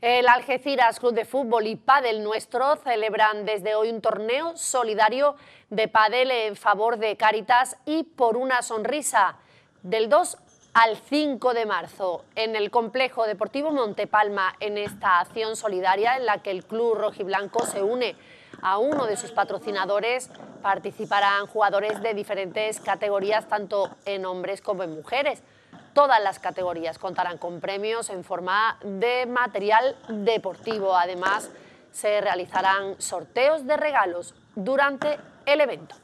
El Algeciras Club de Fútbol y Padel Nuestro celebran desde hoy un torneo solidario de Padel en favor de Caritas y por una sonrisa del 2 al 5 de marzo en el Complejo Deportivo Montepalma en esta acción solidaria en la que el Club Rojiblanco se une a uno de sus patrocinadores participarán jugadores de diferentes categorías tanto en hombres como en mujeres. Todas las categorías contarán con premios en forma de material deportivo. Además, se realizarán sorteos de regalos durante el evento.